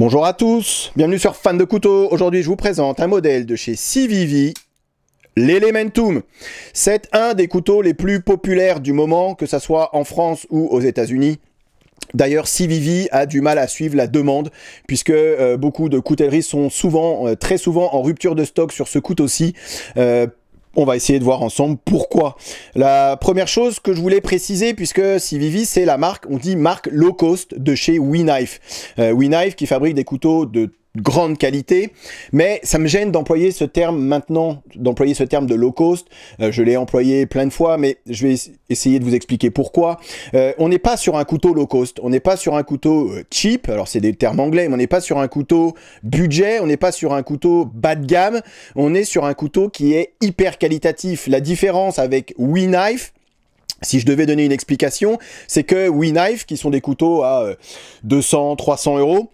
Bonjour à tous, bienvenue sur Fan de Couteau. Aujourd'hui, je vous présente un modèle de chez Civivi, l'Elementum. C'est un des couteaux les plus populaires du moment, que ce soit en France ou aux États-Unis. D'ailleurs, Civivi a du mal à suivre la demande, puisque euh, beaucoup de coutelleries sont souvent, euh, très souvent en rupture de stock sur ce couteau-ci, euh, on va essayer de voir ensemble pourquoi. La première chose que je voulais préciser, puisque vivi c'est la marque, on dit marque low cost de chez WeKnife. Euh, WeKnife qui fabrique des couteaux de grande qualité, mais ça me gêne d'employer ce terme maintenant, d'employer ce terme de low cost. Euh, je l'ai employé plein de fois, mais je vais essayer de vous expliquer pourquoi. Euh, on n'est pas sur un couteau low cost, on n'est pas sur un couteau euh, cheap, alors c'est des termes anglais, mais on n'est pas sur un couteau budget, on n'est pas sur un couteau bas de gamme, on est sur un couteau qui est hyper qualitatif. La différence avec Knife, si je devais donner une explication, c'est que Knife, qui sont des couteaux à 200, 300 euros,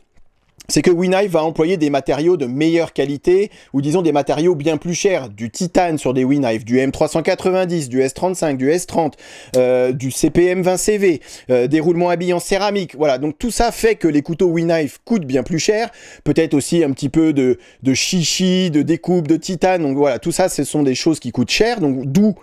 c'est que Knife va employer des matériaux de meilleure qualité, ou disons des matériaux bien plus chers, du titane sur des Winknife du M390, du S35, du S30, euh, du CPM20CV, euh, des roulements à en céramique, voilà, donc tout ça fait que les couteaux Knife coûtent bien plus cher, peut-être aussi un petit peu de, de chichi, de découpe, de titane, donc voilà, tout ça ce sont des choses qui coûtent cher, donc d'où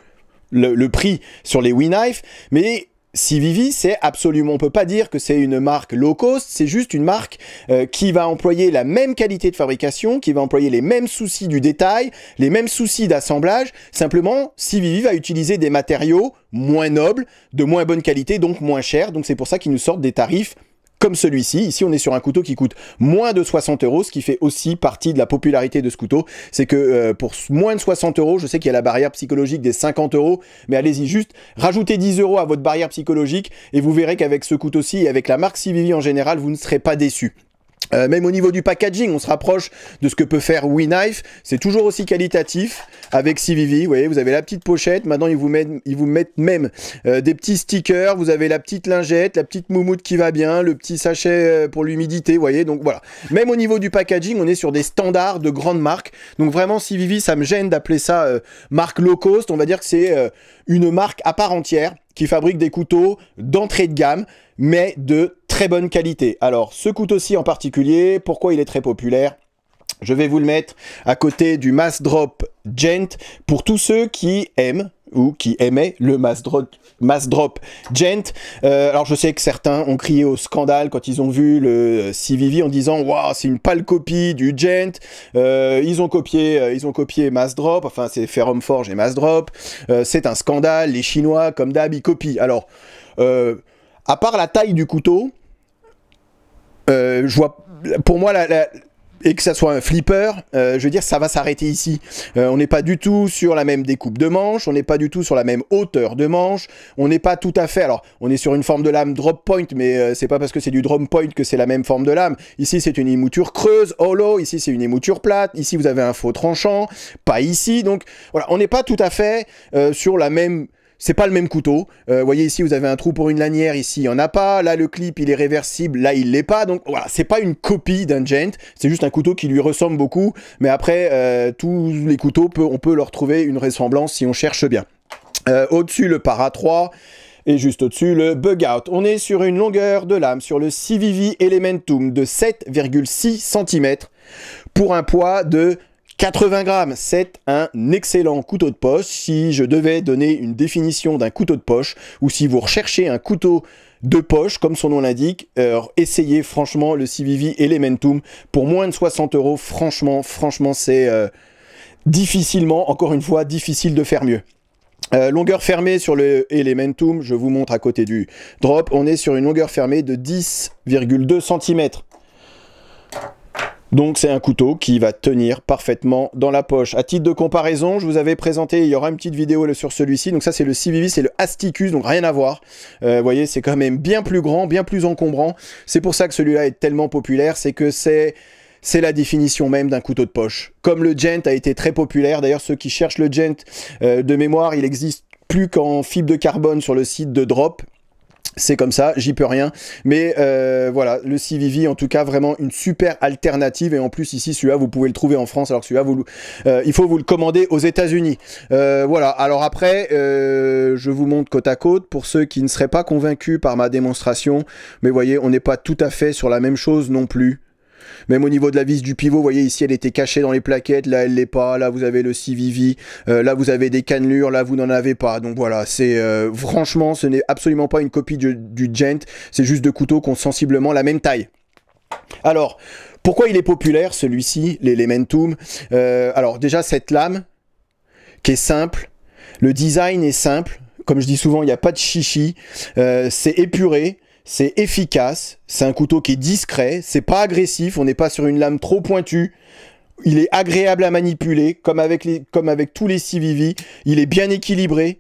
le, prix sur les Knife. mais Civivi, c'est absolument, on peut pas dire que c'est une marque low cost, c'est juste une marque euh, qui va employer la même qualité de fabrication, qui va employer les mêmes soucis du détail, les mêmes soucis d'assemblage. Simplement, Civivi va utiliser des matériaux moins nobles, de moins bonne qualité, donc moins chers. Donc c'est pour ça qu'ils nous sortent des tarifs comme celui-ci. Ici, on est sur un couteau qui coûte moins de 60 euros, ce qui fait aussi partie de la popularité de ce couteau. C'est que euh, pour moins de 60 euros, je sais qu'il y a la barrière psychologique des 50 euros, mais allez-y juste, rajoutez 10 euros à votre barrière psychologique et vous verrez qu'avec ce couteau-ci et avec la marque Civivi en général, vous ne serez pas déçu. Euh, même au niveau du packaging, on se rapproche de ce que peut faire Knife. C'est toujours aussi qualitatif avec CVV. Vous voyez, vous avez la petite pochette. Maintenant, ils vous mettent, ils vous mettent même euh, des petits stickers. Vous avez la petite lingette, la petite moumoute qui va bien, le petit sachet euh, pour l'humidité. Vous voyez, donc voilà. Même au niveau du packaging, on est sur des standards de grandes marques. Donc vraiment, CVV, ça me gêne d'appeler ça marque low cost. On va dire que c'est une marque à part entière qui fabrique des couteaux d'entrée de gamme, mais de très bonne qualité. Alors, ce couteau-ci en particulier, pourquoi il est très populaire je vais vous le mettre à côté du Mass Drop Gent pour tous ceux qui aiment ou qui aimaient le Mass Drop, Gent. Euh, alors je sais que certains ont crié au scandale quand ils ont vu le euh, CVV en disant waouh c'est une pâle copie du Gent. Euh, ils ont copié, ils ont copié Mass Drop. Enfin c'est Ferrum Forge et Mass Drop. c'est un scandale. Les Chinois comme d'hab ils copient. Alors à part la taille du couteau, euh, je vois, pour moi, et que ça soit un flipper, euh, je veux dire, ça va s'arrêter ici. Euh, on n'est pas du tout sur la même découpe de manche, on n'est pas du tout sur la même hauteur de manche, on n'est pas tout à fait... Alors, on est sur une forme de lame drop point, mais ce c'est pas parce que c'est du drop point que c'est la même forme de lame. Ici, c'est une émouture creuse, hollow, ici, c'est une émouture plate, ici, vous avez un faux tranchant, pas ici. Donc, voilà, on n'est pas tout à fait sur la même c'est pas le même couteau. Euh, vous voyez ici, vous avez un trou pour une lanière, ici il n'y en a pas. Là, le clip, il est réversible, là, il l'est pas. Donc voilà, c'est pas une copie d'un Gent, c'est juste un couteau qui lui ressemble beaucoup. Mais après, euh, tous les couteaux, on peut leur trouver une ressemblance si on cherche bien. Euh, au-dessus, le para 3. Et juste au-dessus, le bug out. On est sur une longueur de lame sur le Civivi Elementum de 7,6 cm pour un poids de 80 grammes, c'est un excellent couteau de poche. Si je devais donner une définition d'un couteau de poche, ou si vous recherchez un couteau de poche, comme son nom l'indique, essayez franchement le CVV Elementum. Pour moins de 60 euros, franchement, franchement, c'est euh, difficilement, encore une fois, difficile de faire mieux. Euh, longueur fermée sur le Elementum, je vous montre à côté du drop, on est sur une longueur fermée de 10,2 cm. Donc c'est un couteau qui va tenir parfaitement dans la poche. À titre de comparaison, je vous avais présenté, il y aura une petite vidéo sur celui-ci. Donc ça c'est le CVV, c'est le Asticus, donc rien à voir. Euh, vous voyez, c'est quand même bien plus grand, bien plus encombrant. C'est pour ça que celui-là est tellement populaire, c'est que c'est c'est la définition même d'un couteau de poche. Comme le Gent a été très populaire, d'ailleurs ceux qui cherchent le Gent euh, de mémoire, il existe plus qu'en fibre de carbone sur le site de Drop. C'est comme ça, j'y peux rien. Mais euh, voilà, le CVV, en tout cas, vraiment une super alternative. Et en plus, ici, celui-là, vous pouvez le trouver en France. Alors celui-là, euh, il faut vous le commander aux États-Unis. Euh, voilà, alors après, je vous montre côte à côte pour ceux qui ne seraient pas convaincus par ma démonstration. Mais voyez, on n'est pas tout à fait sur la même chose non plus. Même au niveau de la vis du pivot, vous voyez ici, elle était cachée dans les plaquettes. Là, elle l'est pas. Là, vous avez le CVV. Euh, là, vous avez des cannelures. Là, vous n'en avez pas. Donc voilà, c'est euh, franchement, ce n'est absolument pas une copie du, Gent. C'est juste deux couteaux qui ont sensiblement la même taille. Alors, pourquoi il est populaire celui-ci, l'Elementum euh, Alors déjà cette lame qui est simple, le design est simple. Comme je dis souvent, il n'y a pas de chichi, c'est épuré, c'est efficace, c'est un couteau qui est discret, c'est pas agressif, on n'est pas sur une lame trop pointue. Il est agréable à manipuler, comme avec, les, comme avec tous les Civivi. Il est bien équilibré.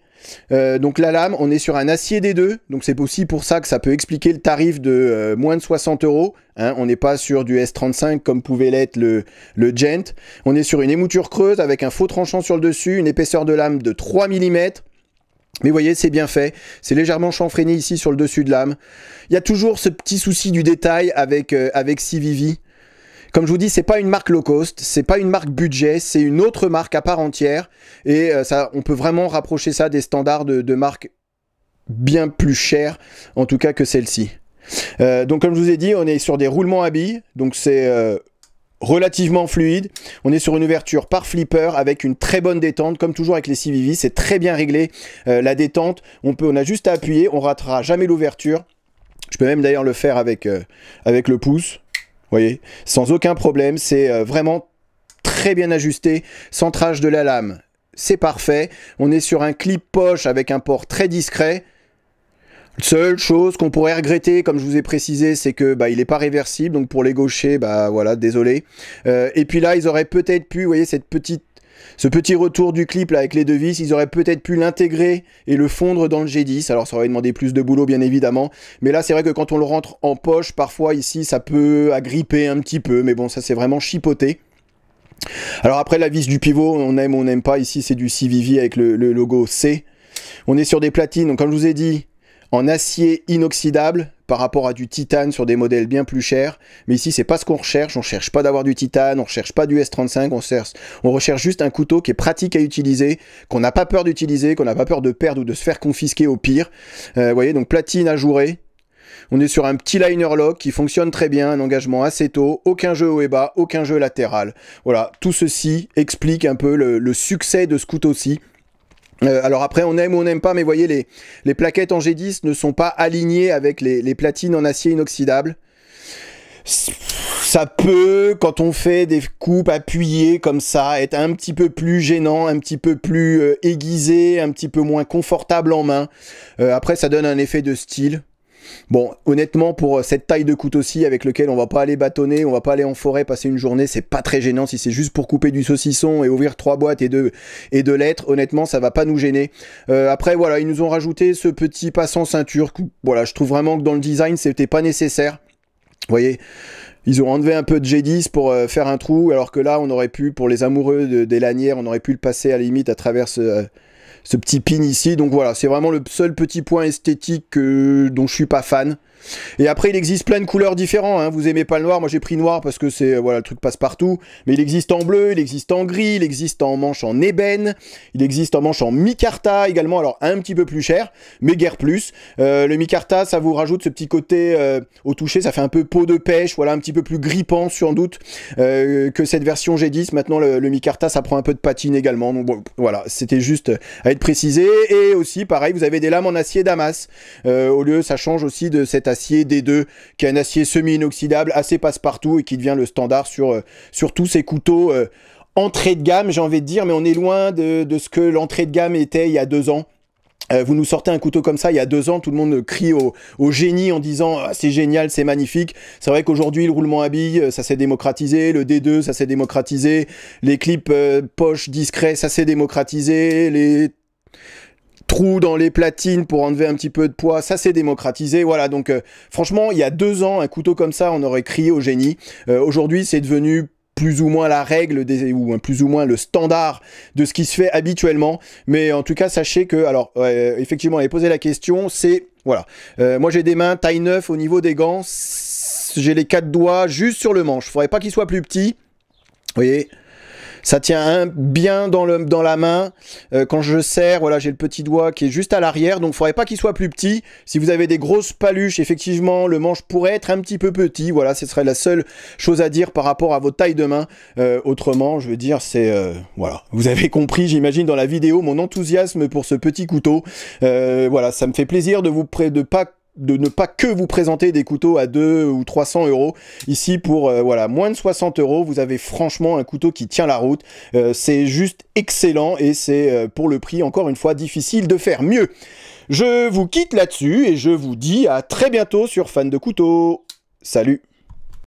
Euh, donc la lame, on est sur un acier des deux, donc c'est aussi pour ça que ça peut expliquer le tarif de euh, moins de 60 euros. Hein. on n'est pas sur du S35 comme pouvait l'être le, le Gent. On est sur une émouture creuse avec un faux tranchant sur le dessus, une épaisseur de lame de 3 mm. Mais vous voyez, c'est bien fait. C'est légèrement chanfreiné ici sur le dessus de l'âme. Il y a toujours ce petit souci du détail avec, euh, avec CVV. Comme je vous dis, c'est pas une marque low cost, c'est pas une marque budget, c'est une autre marque à part entière. Et euh, ça, on peut vraiment rapprocher ça des standards de, de marques bien plus chères, en tout cas que celle-ci. Euh, donc comme je vous ai dit, on est sur des roulements à billes, donc c'est euh, relativement fluide. On est sur une ouverture par flipper avec une très bonne détente, comme toujours avec les CVV, c'est très bien réglé euh, la détente. On, peut, on a juste à appuyer, on ratera jamais l'ouverture. Je peux même d'ailleurs le faire avec, euh, avec le pouce, voyez, sans aucun problème. C'est euh, vraiment très bien ajusté. Centrage de la lame, c'est parfait. On est sur un clip poche avec un port très discret. Seule chose qu'on pourrait regretter, comme je vous ai précisé, c'est que bah, il n'est pas réversible, donc pour les gauchers, bah voilà, désolé. Euh, et puis là, ils auraient peut-être pu, vous voyez, cette petite, ce petit retour du clip là avec les deux vis, ils auraient peut-être pu l'intégrer et le fondre dans le G10. Alors ça aurait demandé plus de boulot, bien évidemment. Mais là, c'est vrai que quand on le rentre en poche, parfois ici, ça peut agripper un petit peu, mais bon, ça c'est vraiment chipoté. Alors après la vis du pivot, on aime ou on n'aime pas, ici c'est du CVV avec le, le logo C. On est sur des platines, donc comme je vous ai dit, en acier inoxydable par rapport à du titane sur des modèles bien plus chers. Mais ici, c'est pas ce qu'on recherche. On cherche pas d'avoir du titane, on cherche pas du S35, on, cherche, on recherche juste un couteau qui est pratique à utiliser, qu'on n'a pas peur d'utiliser, qu'on n'a pas peur de perdre ou de se faire confisquer au pire. Euh, vous voyez, donc platine ajourée. On est sur un petit liner lock qui fonctionne très bien, un engagement assez tôt, aucun jeu haut et bas, aucun jeu latéral. Voilà, tout ceci explique un peu le succès de ce couteau-ci. Euh, alors après, on aime ou on n'aime pas, mais voyez, les, les, plaquettes en G10 ne sont pas alignées avec les, les platines en acier inoxydable. Ça peut, quand on fait des coupes appuyées comme ça, être un petit peu plus gênant, un petit peu plus euh, aiguisé, un petit peu moins confortable en main. Euh, après, ça donne un effet de style. Bon, honnêtement, pour euh, cette taille de couteau-ci avec lequel on va pas aller bâtonner, on va pas aller en forêt passer une journée, c'est pas très gênant. Si c'est juste pour couper du saucisson et ouvrir trois boîtes et deux, et lettres, honnêtement, ça va pas nous gêner. Euh, après, voilà, ils nous ont rajouté ce petit passant ceinture. Voilà, je trouve vraiment que dans le design, c'était pas nécessaire. Vous voyez, ils ont enlevé un peu de G10 pour euh, faire un trou, alors que là, on aurait pu, pour les amoureux des lanières, on aurait pu le passer à la limite à travers ce, ce petit pin ici. Donc voilà, c'est vraiment le seul petit point esthétique dont je suis pas fan. Et après, il existe plein de couleurs différentes. Hein. Vous aimez pas le noir, moi j'ai pris noir parce que c'est voilà le truc passe partout. Mais il existe en bleu, il existe en gris, il existe en manche en ébène, il existe en manche en micarta également. Alors un petit peu plus cher, mais guère plus. Euh, le micarta, ça vous rajoute ce petit côté euh, au toucher, ça fait un peu peau de pêche, voilà un petit peu plus grippant sans doute euh, que cette version G10. Maintenant, le, micarta, ça prend un peu de patine également. Donc voilà, c'était juste à être précisé. Et aussi, pareil, vous avez des lames en acier damas au lieu, ça change aussi de cette acier D2, qui est un acier semi-inoxydable, assez passe-partout et qui devient le standard sur, euh, tous ces couteaux euh, entrée de gamme, j'ai envie de dire, mais on est loin de, ce que l'entrée de gamme était il y a deux ans. Euh, vous nous sortez un couteau comme ça il y a deux ans, tout le monde crie au, génie en disant ah, c'est génial, c'est magnifique. C'est vrai qu'aujourd'hui le roulement à billes, ça s'est démocratisé, le D2, ça s'est démocratisé, les clips poche discret ça s'est démocratisé, les trou dans les platines pour enlever un petit peu de poids, ça s'est démocratisé. Voilà, donc euh, franchement, il y a deux ans, un couteau comme ça, on aurait crié au génie. Euh, aujourd'hui, c'est devenu plus ou moins la règle des, ou plus ou moins le standard de ce qui se fait habituellement. Mais en tout cas, sachez que, alors, euh, effectivement, elle posé la question, c'est, voilà, moi j'ai des mains taille 9 au niveau des gants, j'ai les quatre doigts juste sur le manche. il Faudrait pas qu'ils soient plus petits. Vous voyez ça tient un, bien dans, le, dans la main. Euh, quand je serre, voilà, j'ai le petit doigt qui est juste à l'arrière, donc il ne faudrait pas qu'il soit plus petit. Si vous avez des grosses paluches, effectivement, le manche pourrait être un petit peu petit. Voilà, ce serait la seule chose à dire par rapport à votre taille de main. Euh, autrement, je veux dire, c'est... Euh, voilà, vous avez compris, j'imagine, dans la vidéo, mon enthousiasme pour ce petit couteau. voilà, ça me fait plaisir de vous près de pas de ne pas que vous présenter des couteaux à 2 ou 300 euros. Ici, pour euh, voilà, moins de 60 euros, vous avez franchement un couteau qui tient la route. Euh, c'est juste excellent et c'est euh, pour le prix, encore une fois, difficile de faire mieux. Je vous quitte là-dessus et je vous dis à très bientôt sur Fan de Couteau. Salut